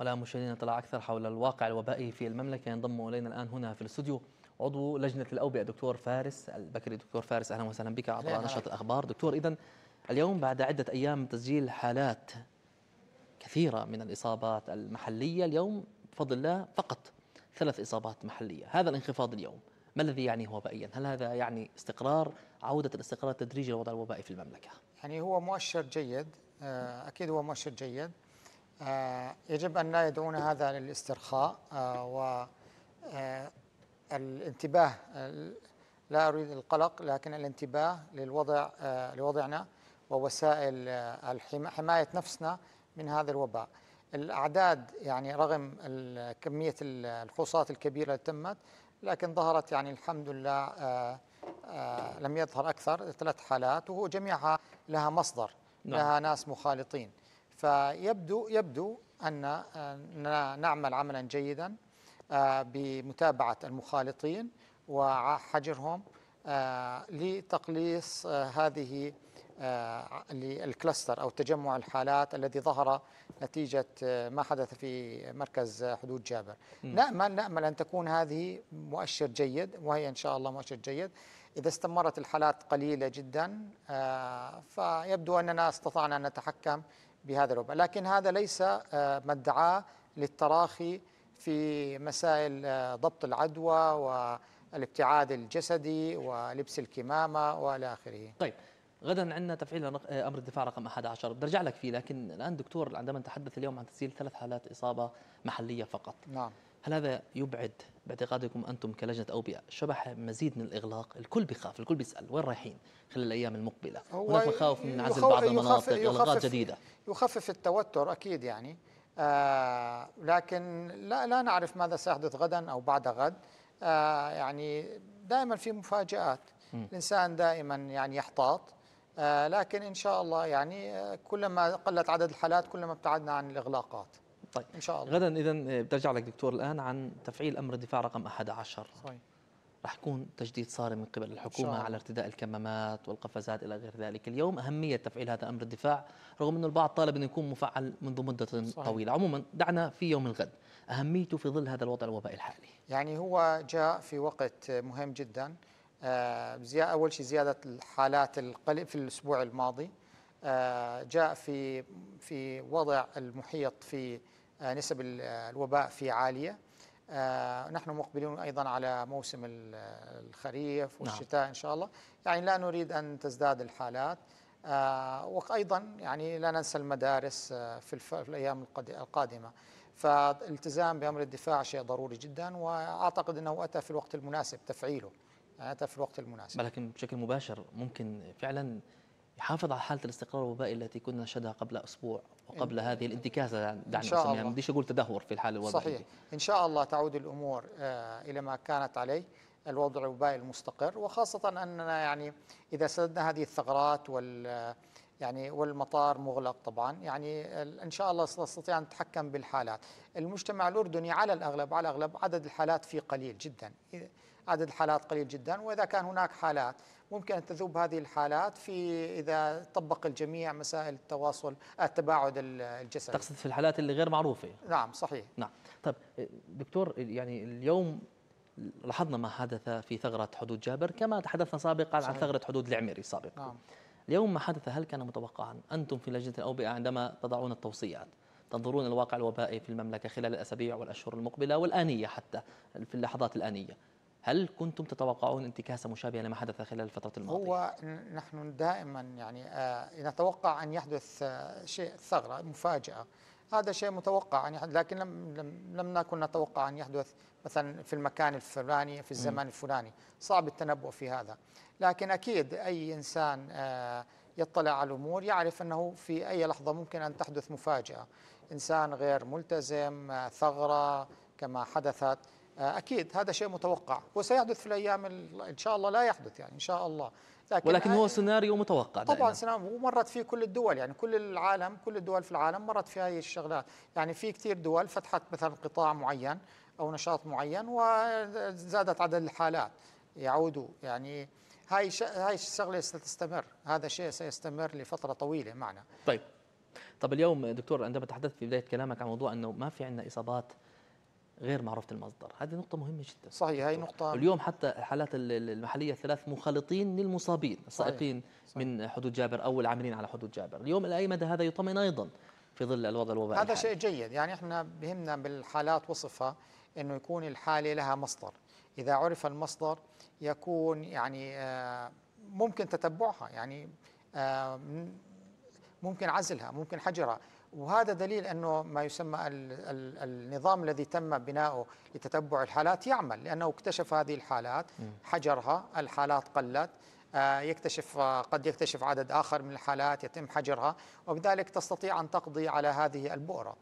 ولا مشاهدينا اطلاع اكثر حول الواقع الوبائي في المملكه ينضم الينا الان هنا في الاستوديو عضو لجنه الاوبئه دكتور فارس البكري دكتور فارس اهلا وسهلا بك عبر نشره الاخبار دكتور اذا اليوم بعد عده ايام من تسجيل حالات كثيره من الاصابات المحليه اليوم بفضل الله فقط ثلاث اصابات محليه هذا الانخفاض اليوم ما الذي يعني وبائيا هل هذا يعني استقرار عوده الاستقرار التدريجي للوضع الوبائي في المملكه يعني هو مؤشر جيد آه، اكيد هو مؤشر جيد آه، يجب أن لا يدعون هذا للاسترخاء آه، و آه، الانتباه لا أريد القلق لكن الانتباه للوضع لوضعنا ووسائل حماية نفسنا من هذا الوباء الأعداد يعني رغم كمية الفحوصات الكبيرة اللي تمت لكن ظهرت يعني الحمد لله لم يظهر أكثر ثلاث حالات وهو جميعها لها مصدر نعم. لها ناس مخالطين فيبدو يبدو أننا نعمل عملا جيدا آه، بمتابعة المخالطين وحجرهم آه، لتقليص آه، هذه الكلاستر أو تجمع الحالات الذي ظهر نتيجة ما حدث في مركز حدود جابر نأمل, نأمل أن تكون هذه مؤشر جيد وهي إن شاء الله مؤشر جيد إذا استمرت الحالات قليلة جدا فيبدو أننا استطعنا أن نتحكم بهذا الربع لكن هذا ليس آه، مدعاة للتراخي في مسائل آه، ضبط العدوى والابتعاد الجسدي ولبس الكمامة والى آخره طيب غدا عندنا تفعيل آه، امر الدفاع رقم 11 برجع لك فيه لكن الان دكتور عندما نتحدث اليوم عن تسجيل ثلاث حالات اصابه محليه فقط نعم هل هذا يبعد باعتقادكم انتم كلجنه اوبئه شبح مزيد من الاغلاق، الكل بيخاف، الكل بيسال وين رايحين خلال الايام المقبله؟ هناك مخاوف من عزل بعض المناطق، اغلاقات جديده يخفف التوتر اكيد يعني آه لكن لا لا نعرف ماذا سيحدث غدا او بعد غد آه يعني دائما في مفاجات الانسان دائما يعني يحتاط آه لكن ان شاء الله يعني آه، كلما قلت عدد الحالات كلما ابتعدنا عن الاغلاقات طيب ان شاء الله غدا اذا آه، برجع لك دكتور الان عن تفعيل امر الدفاع رقم 11 صحيح رح يكون تجديد صارم من قبل الحكومة على ارتداء الكمامات والقفازات إلى غير ذلك اليوم أهمية تفعيل هذا أمر الدفاع رغم انه البعض طالب انه يكون مفعل منذ مدة صحيح. طويلة عموما دعنا في يوم الغد أهميته في ظل هذا الوضع الوبائي الحالي يعني هو جاء في وقت مهم جدا آه، أول شيء زيادة الحالات القلق في الأسبوع الماضي آه، جاء في في وضع المحيط في آه، نسب الوباء في عالية آه، نحن مقبلون أيضا على موسم الخريف نعم. والشتاء إن شاء الله يعني لا نريد أن تزداد الحالات آه، وأيضا يعني لا ننسى المدارس في الأيام القادمة فالالتزام بأمر الدفاع شيء ضروري جدا وأعتقد أنه أتى في الوقت المناسب تفعيله يعني أتى في الوقت المناسب لكن بشكل مباشر ممكن فعلا يحافظ على حاله الاستقرار الوبائي التي كنا نشهدها قبل اسبوع وقبل إن هذه الانتكاسه دعني اسميها ما بديش اقول تدهور في الحاله الوضعيه صحيح ان شاء الله تعود الامور آه، الى ما كانت عليه الوضع الوبائي المستقر وخاصه اننا يعني اذا سددنا هذه الثغرات وال يعني والمطار مغلق طبعا يعني ان شاء الله سنستطيع ان نتحكم بالحالات المجتمع الاردني على الاغلب على الاغلب عدد الحالات فيه قليل جدا عدد الحالات قليل جدا واذا كان هناك حالات ممكن ان تذوب هذه الحالات في اذا طبق الجميع مسائل التواصل التباعد الجسدي تقصد في الحالات اللي غير معروفه نعم صحيح نعم طيب دكتور يعني اليوم لاحظنا ما حدث في ثغره حدود جابر كما تحدثنا سابقا عن ثغره حدود العميري سابقا نعم. اليوم ما حدث هل كان متوقعا انتم في لجنه الاوبئه عندما تضعون التوصيات تنظرون الواقع الوبائي في المملكة خلال الأسابيع والأشهر المقبلة والآنية حتى في اللحظات الآنية هل كنتم تتوقعون انتكاسة مشابهة لما حدث خلال الفترة الماضية؟ هو نحن دائما يعني آه، نتوقع أن يحدث آه، شيء ثغرة مفاجأة هذا شيء متوقع أن يحدث لكن لم, لم, لم نكن نتوقع أن يحدث مثلا في المكان الفلاني في الزمان الفلاني صعب التنبؤ في هذا لكن أكيد أي إنسان آه، يطلع على الأمور يعرف أنه في أي لحظة ممكن أن تحدث مفاجأة إنسان غير ملتزم ثغرة كما حدثت آه، أكيد هذا شيء متوقع وسيحدث في الأيام إن شاء الله لا يحدث يعني إن شاء الله لكن ولكن هو آه، سيناريو متوقع طبعا سيناريو ومرت فيه كل الدول يعني كل العالم كل الدول في العالم مرت في هذه الشغلات يعني في كثير دول فتحت مثلا قطاع معين أو نشاط معين وزادت عدد الحالات يعودوا يعني هاي هاي الشغله ستستمر هذا شيء سيستمر لفتره طويله معنا طيب طب اليوم دكتور عندما تحدثت في بدايه كلامك عن موضوع انه ما في عندنا اصابات غير معروفه المصدر هذه نقطه مهمه جدا صحيح هاي نقطه اليوم حتى الحالات المحليه الثلاث مخالطين للمصابين السائقين من حدود جابر او العاملين على حدود جابر اليوم الى اي مدى هذا يطمئن ايضا في ظل الوضع الوبائي هذا شيء جيد يعني احنا بهمنا بالحالات وصفها انه يكون الحاله لها مصدر اذا عرف المصدر يكون يعني آه، ممكن تتبعها يعني آه، ممكن عزلها ممكن حجرها وهذا دليل أنه ما يسمى النظام الذي تم بناؤه لتتبع الحالات يعمل لأنه اكتشف هذه الحالات حجرها الحالات قلت آه، يكتشف آه، قد يكتشف عدد آخر من الحالات يتم حجرها وبذلك تستطيع أن تقضي على هذه البؤرة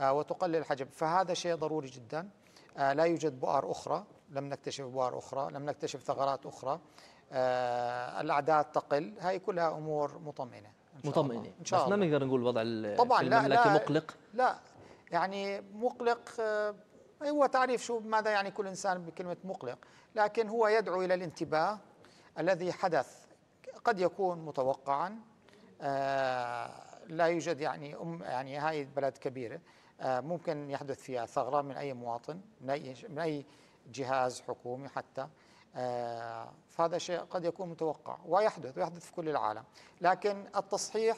آه، وتقلل الحجم فهذا شيء ضروري جدا لا يوجد بؤر أخرى لم نكتشف بؤر أخرى لم نكتشف ثغرات أخرى الأعداد تقل هذه كلها أمور مطمئنة مطمئنين إن شاء بس ما بنقدر نقول الوضع طبعا في المملكة لا لا مقلق لا يعني مقلق آه، هو تعريف شو ماذا يعني كل إنسان بكلمة مقلق لكن هو يدعو إلى الانتباه الذي حدث قد يكون متوقعا آه، لا يوجد يعني أم يعني هاي بلد كبيرة آه، ممكن يحدث فيها ثغرة من أي مواطن من أي من أي جهاز حكومي حتى آه، فهذا شيء قد يكون متوقع ويحدث ويحدث في كل العالم لكن التصحيح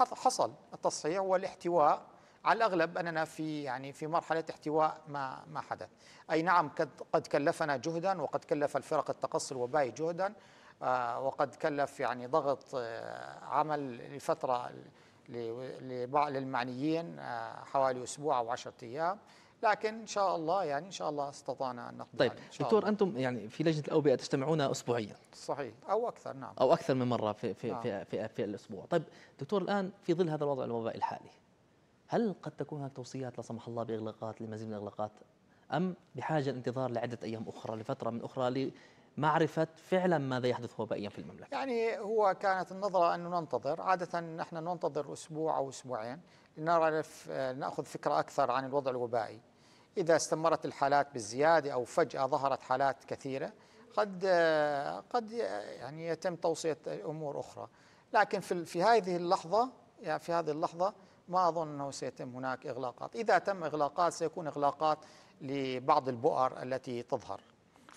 حصل التصحيح والاحتواء على الاغلب اننا في يعني في مرحله احتواء ما ما حدث اي نعم قد قد كلفنا جهدا وقد كلف الفرق التقصي الوبائي جهدا آه، وقد كلف يعني ضغط آه، عمل لفتره للمعنيين حوالي اسبوع او 10 ايام لكن ان شاء الله يعني ان شاء الله استطعنا ان نقضي طيب إن دكتور الله. انتم يعني في لجنه الاوبئه تجتمعون اسبوعيا صحيح او اكثر نعم او اكثر من مره في في نعم. في, في, في الاسبوع طيب دكتور الان في ظل هذا الوضع الوبائي الحالي هل قد تكون هناك توصيات لا سمح الله باغلاقات لمزيد من الاغلاقات ام بحاجه الانتظار لعده ايام اخرى لفتره من اخرى معرفة فعلا ماذا يحدث وبائيا في المملكة يعني هو كانت النظرة أنه ننتظر عادة نحن ننتظر أسبوع أو أسبوعين لنعرف نأخذ فكرة أكثر عن الوضع الوبائي إذا استمرت الحالات بالزيادة أو فجأة ظهرت حالات كثيرة قد قد يعني يتم توصية أمور أخرى لكن في في هذه اللحظة يعني في هذه اللحظة ما أظن أنه سيتم هناك إغلاقات إذا تم إغلاقات سيكون إغلاقات لبعض البؤر التي تظهر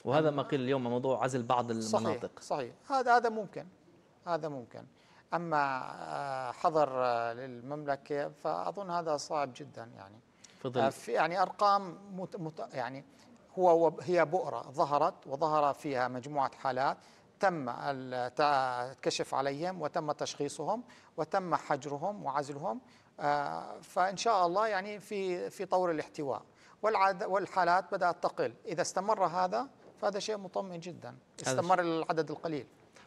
وهذا ما قيل اليوم موضوع عزل بعض المناطق صحيح, صحيح. هذا هذا ممكن هذا ممكن اما آه، حظر آه، للمملكه فاظن هذا صعب جدا يعني فضل. آه، في يعني ارقام مت مت يعني هو هي بؤره ظهرت وظهر فيها مجموعه حالات تم الكشف عليهم وتم تشخيصهم وتم حجرهم وعزلهم فان شاء الله يعني في في طور الاحتواء والعاد والحالات بدات تقل اذا استمر هذا فهذا شيء مطمئن جدا استمر العدد القليل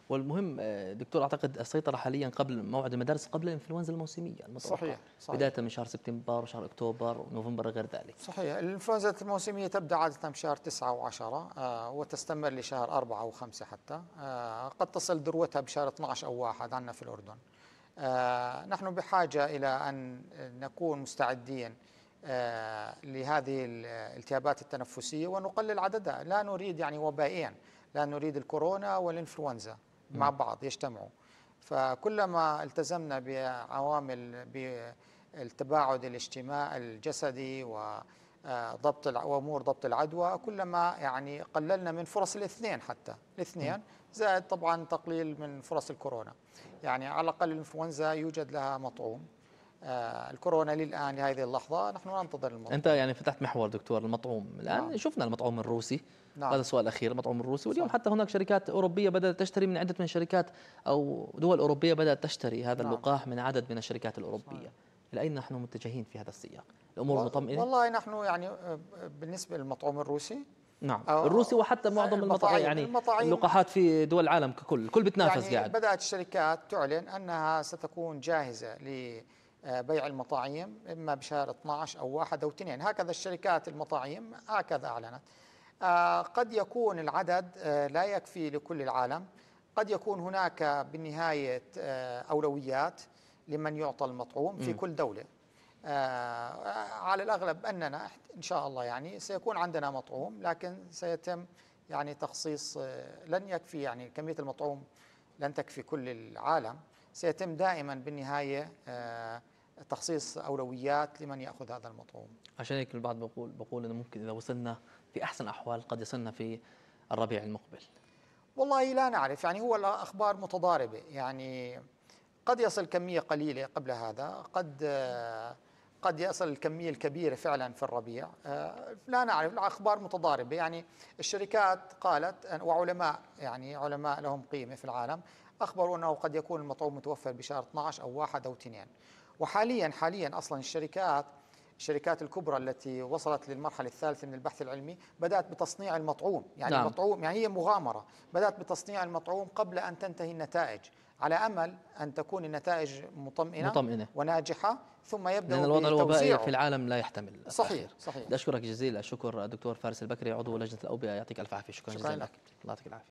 والمهم آه، دكتور اعتقد السيطره حاليا قبل موعد المدارس قبل الانفلونزا الموسميه المتوقعه صحيح, صحيح بدايه من شهر سبتمبر وشهر اكتوبر ونوفمبر غير ذلك صحيح الانفلونزا الموسميه تبدا عاده بشهر 9 و10 آه وتستمر لشهر 4 و5 حتى آه قد تصل ذروتها بشهر 12 او 1 عندنا في الاردن آه نحن بحاجه الى ان نكون مستعدين آه، لهذه الالتهابات التنفسيه ونقلل عددها، لا نريد يعني وبائين، لا نريد الكورونا والانفلونزا مع بعض يجتمعوا. فكلما التزمنا بعوامل بالتباعد الاجتماعي الجسدي وضبط آه، وامور ضبط العدوى كلما يعني قللنا من فرص الاثنين حتى الاثنين زائد طبعا تقليل من فرص الكورونا يعني على الاقل الانفلونزا يوجد لها مطعوم آه، الكورونا للان لهذه اللحظه نحن ننتظر الموضوع انت يعني فتحت محور دكتور المطعوم الان نعم. شفنا المطعوم الروسي نعم. هذا السؤال الاخير المطعوم الروسي واليوم صح. حتى هناك شركات اوروبيه بدات تشتري من عده من الشركات او دول اوروبيه بدات تشتري هذا نعم. اللقاح من عدد من الشركات الاوروبيه صحيح. الى اين نحن متجهين في هذا السياق الامور مطمئنه والله نحن يعني آه، بالنسبه للمطعوم الروسي نعم آه، الروسي وحتى معظم المطاعم يعني اللقاحات في دول العالم ككل الكل بتنافس يعني قاعد بدات الشركات تعلن انها ستكون جاهزه ل آه، بيع المطاعيم إما بشهر 12 أو واحد أو اثنين هكذا الشركات المطاعيم هكذا أعلنت آه، قد يكون العدد آه، لا يكفي لكل العالم قد يكون هناك بالنهاية أولويات لمن يعطى المطعوم في كل دولة على الأغلب أننا إن شاء الله يعني سيكون عندنا مطعوم لكن سيتم يعني تخصيص لن يكفي يعني كمية المطعوم لن تكفي كل العالم سيتم دائما بالنهاية تخصيص اولويات لمن ياخذ هذا المطعوم عشان هيك البعض بقول بقول انه ممكن اذا وصلنا في احسن الاحوال قد يصلنا في الربيع المقبل والله لا نعرف يعني هو الاخبار متضاربه يعني قد يصل كميه قليله قبل هذا قد قد يصل الكميه الكبيره فعلا في الربيع آه، لا نعرف الاخبار متضاربه يعني الشركات قالت وعلماء يعني علماء لهم قيمه في العالم اخبروا انه قد يكون المطعوم متوفر بشهر 12 او 1 او 2 وحاليا حاليا اصلا الشركات الشركات الكبرى التي وصلت للمرحله الثالثه من البحث العلمي بدات بتصنيع المطعوم يعني نعم. المطعوم يعني هي مغامره بدات بتصنيع المطعوم قبل ان تنتهي النتائج على امل ان تكون النتائج مطمئنه, مطمئنة. وناجحه ثم يبدا لان الوضع الوبائي في العالم لا يحتمل صحيح صحيح اشكرك جزيل الشكر دكتور فارس البكري عضو لجنه الاوبئه يعطيك الف عافيه شكرا, شكرا جزيلا لك الله يعطيك العافيه